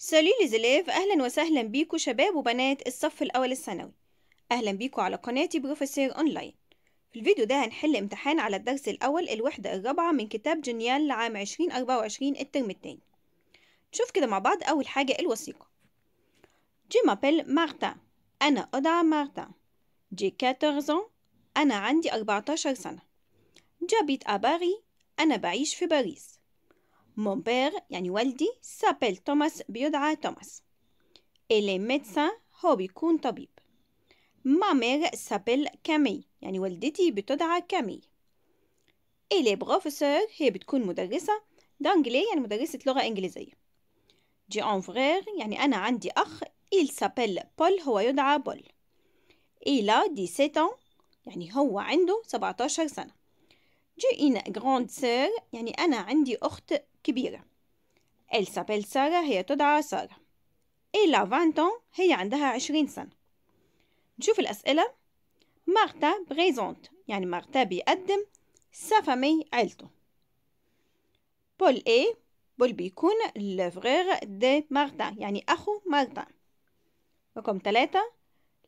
سالي لزلاف أهلا وسهلا بيكو شباب وبنات الصف الأول الثانوي أهلا بيكو على قناتي بروفيسير أونلاين في الفيديو ده هنحل امتحان على الدرس الأول الوحدة الرابعة من كتاب جنيال لعام 2024 الترم التاني نشوف كده مع بعض أول حاجة الوثيقة جي مابيل مارتا أنا أدعى مارتا جي 14 أنا عندي 14 سنة جابيت أباري أنا بعيش في باريس Mon père, يعني والدي, s'appelle Thomas, بيدعى Thomas. Il est médecin, هو بيكون طبيب. Ma mère s'appelle Camille, يعني والدتي بتدعى كامي. Il est professeur, هي بتكون مدرسة. d'anglais يعني مدرسة لغة إنجليزية. J'ai un frère, يعني أنا عندي أخ. Il s'appelle Paul, هو يدعى Paul. Il a 17 ans, يعني هو عنده 17 سنة. J'ai une grande sœur, يعني أنا عندي أخت كبيرة سابيل سارة هي تدعى سارة إلا إيه فانتون هي عندها عشرين سنة نشوف الأسئلة مارتا بريزونت يعني مارتا بيقدم سافامي عيلته بول إيه بول بيكون لفغير دي مارتا يعني أخو مارتا رقم تلاتة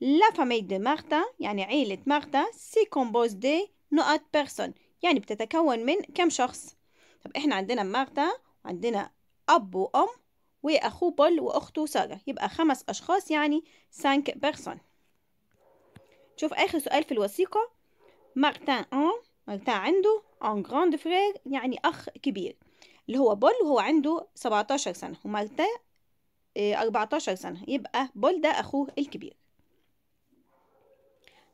لا فامي دي مارتا يعني عيلة مارتا سي كومبوز دي نقط بيرسون يعني بتتكون من كم شخص طب احنا عندنا مارتا وعندنا اب وام واخوه بول واخته ساره يبقى خمس اشخاص يعني سانك بيرسون شوف اخر سؤال في الوثيقه مارتا ان مارتا عنده ان جراند فرير يعني اخ كبير اللي هو بول وهو عنده 17 سنه ومارتا آه، 14 سنه يبقى بول ده اخوه الكبير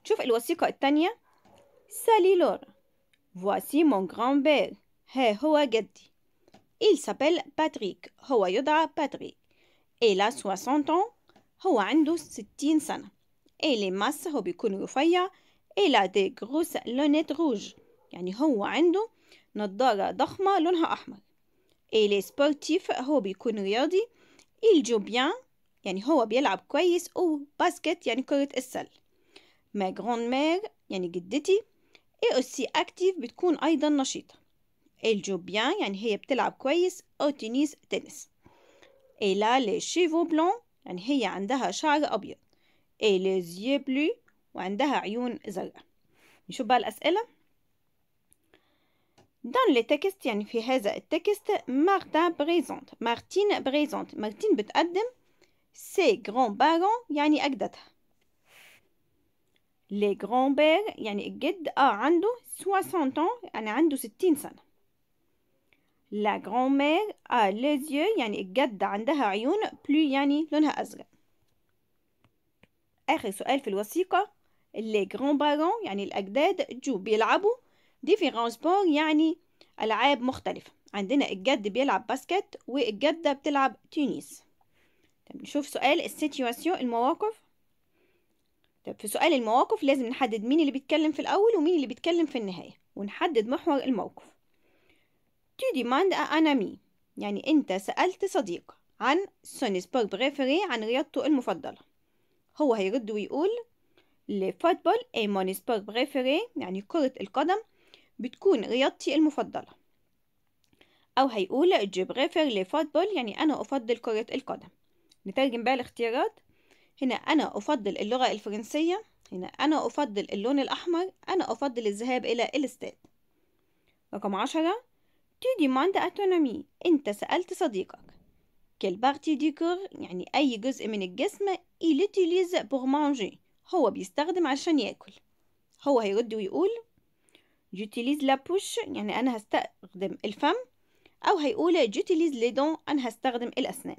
شوف الوثيقه الثانيه سالي لورا voici mon grand-père ها هو جدي Il s'appelle Patrick هو يدعى باتريك Il a 60 ans هو عنده 60 سنة Il est mince هو بيكون رفيع Il a des grosses lunettes rouges يعني هو عنده نظارة ضخمة لونها أحمر Il est sportif هو بيكون رياضي Il joue bien يعني هو بيلعب كويس أو باسكت يعني كرة السلة ما جراند مير يعني جدتي إيه أوسي أكتيف بتكون أيضا نشيطة Elle joue يعني هي بتلعب كويس أو تنس تنس. Elle لا لي شيفو بلون يعني هي عندها شعر أبيض. Et لي yeux بلو وعندها عيون زرقاء. نشوف بقى الأسئلة. Dans les تكست يعني في هذا التكست مارتا بريزونت مارتين بريزونت مارتين بتقدم سي جران بارون يعني أجدتها لي جران بير يعني الجد اه عنده 60 ans يعني عنده 60 سنة لا grand-mère a les yeux يعني الجدة عندها عيون بلو يعني لونها أزرق آخر سؤال في الوثيقة les grands-parents يعني الأجداد جو بيلعبوا différents sports يعني ألعاب مختلفة عندنا الجد بيلعب باسكت والجدة بتلعب تنس طب نشوف سؤال السيتواسيون المواقف طب في سؤال المواقف لازم نحدد مين اللي بيتكلم في الأول ومين اللي بيتكلم في النهاية ونحدد محور الموقف Tu demandes à un ami يعني أنت سألت صديق عن سوني سبور بريفري عن رياضته المفضلة هو هيرد ويقول الفوتبول أي موني سبور بريفري يعني كرة القدم بتكون رياضتي المفضلة أو هيقول جو بريفر لفوتبول يعني أنا أفضل كرة القدم نترجم بقى الاختيارات هنا أنا أفضل اللغة الفرنسية هنا أنا أفضل اللون الأحمر أنا أفضل الذهاب إلى الاستاد رقم عشرة تو ديماند اتونومي أنت سألت صديقك كل بارتي دي كور يعني أي جزء من الجسم il utilise pour manger هو بيستخدم عشان ياكل هو هيرد ويقول j'utilise la bouche يعني أنا هستخدم الفم أو هيقول j'utilise les dents أنا هستخدم الأسنان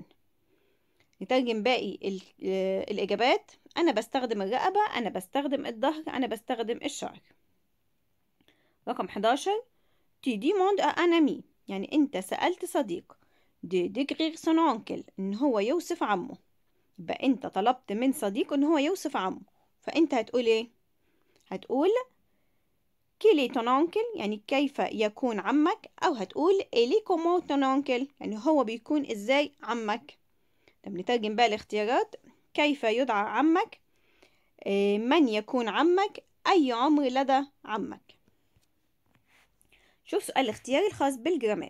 نترجم باقي آه، الإجابات أنا بستخدم الرقبة أنا بستخدم الظهر أنا بستخدم الشعر رقم 11 تي demandes à un يعني أنت سألت صديق دي ديغرير سون أونكل إن هو يوصف عمه يبقى أنت طلبت من صديق إن هو يوصف عمه فأنت هتقول إيه؟ هتقول كيلي تون أونكل يعني كيف يكون عمك أو هتقول إلي إيه كومو تون أونكل يعني هو بيكون إزاي عمك طب نترجم بقى الاختيارات كيف يدعى عمك إيه، من يكون عمك أي عمر لدى عمك شوف سؤال الاختياري الخاص بالجرامر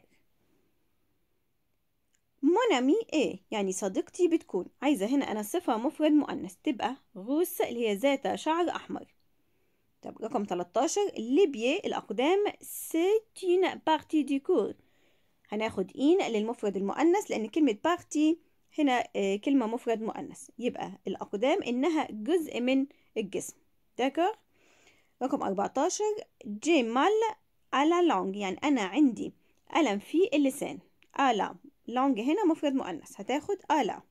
مونامي ايه يعني صديقتي بتكون عايزة هنا أنا صفة مفرد مؤنث تبقى روس اللي هي ذات شعر أحمر طب رقم 13 ليبيي الأقدام ستين بارتي دي كور هناخد إين للمفرد المؤنث لأن كلمة بارتي هنا آه، كلمة مفرد مؤنث يبقى الأقدام إنها جزء من الجسم داكور رقم 14 جيمال على لونج يعني أنا عندي ألم في اللسان ألا لونج هنا مفرد مؤنث هتاخد ألا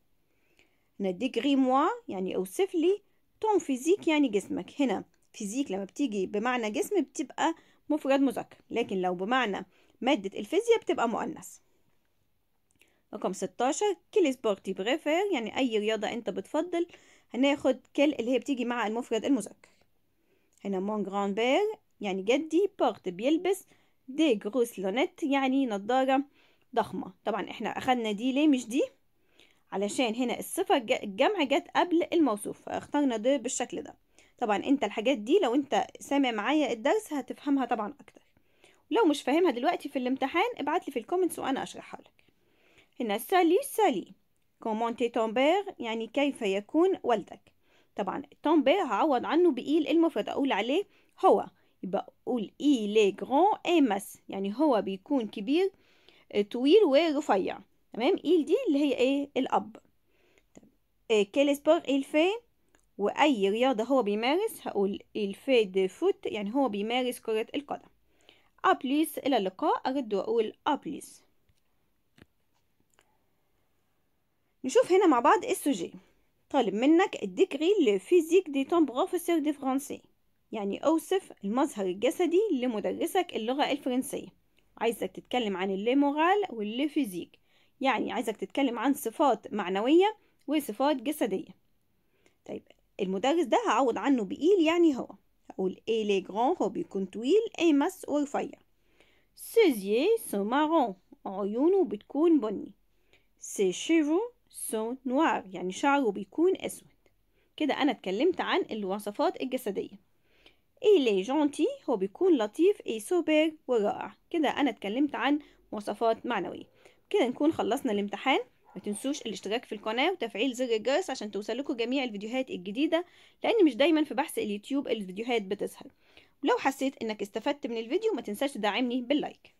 نديك موا يعني أوصف لي تون فيزيك يعني جسمك هنا فيزيك لما بتيجي بمعنى جسم بتبقى مفرد مذكر لكن لو بمعنى مادة الفيزياء بتبقى مؤنث رقم 16 كيل سبورتي بريفير يعني أي رياضة أنت بتفضل هناخد كل اللي هي بتيجي مع المفرد المذكر هنا مون جران بير يعني جدي بورت بيلبس دي جروس لونيت يعني نضارة ضخمة طبعا احنا اخدنا دي ليه مش دي علشان هنا الصفة الجمع جت قبل الموصوف فاخترنا دي بالشكل ده طبعا انت الحاجات دي لو انت سامع معايا الدرس هتفهمها طبعا اكتر ولو مش فاهمها دلوقتي في الامتحان ابعت لي في الكومنتس وانا اشرحها لك هنا سالي سالي كومونتي تومبير يعني كيف يكون والدك طبعا تومبير هعوض عنه بإيل المفرد اقول عليه هو يبقى قول إي لي اي ماس يعني هو بيكون كبير آه، طويل ورفيع تمام إيل دي اللي هي إيه الأب كيل سبور إيل في وأي رياضة هو بيمارس هقول إيل دي فوت يعني هو بيمارس كرة القدم أبليس إلى اللقاء أرد وأقول أبليس نشوف هنا مع بعض السوجي طالب منك الديكري لفيزيك دي تمبغا بروفيسور دي فرنسي يعني أوصف المظهر الجسدي لمدرسك اللغة الفرنسية عايزك تتكلم عن واللي فيزيك يعني عايزك تتكلم عن صفات معنوية وصفات جسدية طيب المدرس ده هعوض عنه بإيل يعني هو هقول إيه لي جران هو بيكون طويل إيه مس ورفيع سيزي سو مارون عيونه بتكون بني سي شيفو سو نوار يعني شعره بيكون أسود كده أنا اتكلمت عن الوصفات الجسدية إيلي جونتي هو بيكون لطيف إي سوبر ورائع كده أنا اتكلمت عن مواصفات معنوية كده نكون خلصنا الامتحان ما تنسوش الاشتراك في القناة وتفعيل زر الجرس عشان توصلكوا جميع الفيديوهات الجديدة لأن مش دايما في بحث اليوتيوب الفيديوهات بتظهر ولو حسيت إنك استفدت من الفيديو ما تنساش تدعمني باللايك